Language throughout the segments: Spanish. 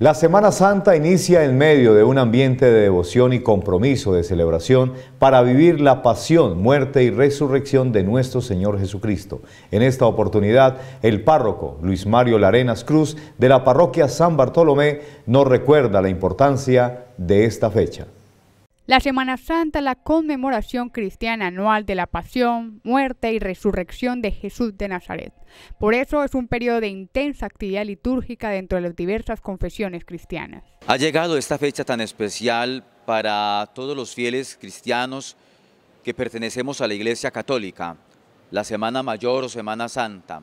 La Semana Santa inicia en medio de un ambiente de devoción y compromiso de celebración para vivir la pasión, muerte y resurrección de nuestro Señor Jesucristo. En esta oportunidad, el párroco Luis Mario Larenas Cruz de la parroquia San Bartolomé nos recuerda la importancia de esta fecha. La Semana Santa, la conmemoración cristiana anual de la pasión, muerte y resurrección de Jesús de Nazaret. Por eso es un periodo de intensa actividad litúrgica dentro de las diversas confesiones cristianas. Ha llegado esta fecha tan especial para todos los fieles cristianos que pertenecemos a la Iglesia Católica, la Semana Mayor o Semana Santa.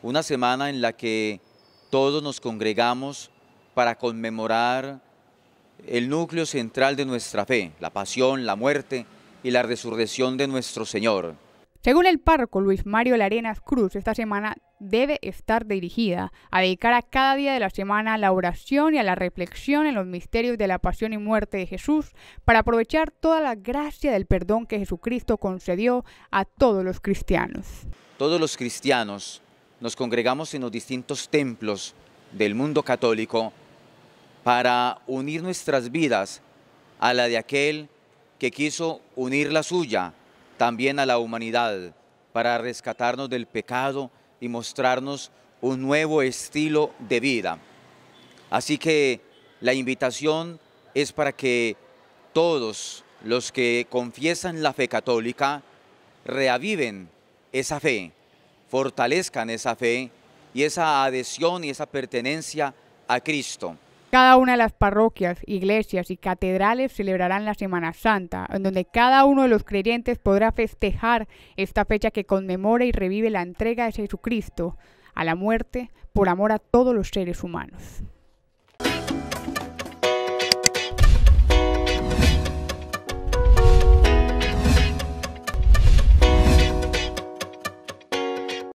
Una semana en la que todos nos congregamos para conmemorar el núcleo central de nuestra fe, la pasión, la muerte y la resurrección de nuestro Señor. Según el párroco Luis Mario Larenas Cruz, esta semana debe estar dirigida a dedicar a cada día de la semana a la oración y a la reflexión en los misterios de la pasión y muerte de Jesús para aprovechar toda la gracia del perdón que Jesucristo concedió a todos los cristianos. Todos los cristianos nos congregamos en los distintos templos del mundo católico para unir nuestras vidas a la de aquel que quiso unir la suya también a la humanidad, para rescatarnos del pecado y mostrarnos un nuevo estilo de vida. Así que la invitación es para que todos los que confiesan la fe católica reaviven esa fe, fortalezcan esa fe y esa adhesión y esa pertenencia a Cristo. Cada una de las parroquias, iglesias y catedrales celebrarán la Semana Santa, en donde cada uno de los creyentes podrá festejar esta fecha que conmemora y revive la entrega de Jesucristo a la muerte por amor a todos los seres humanos.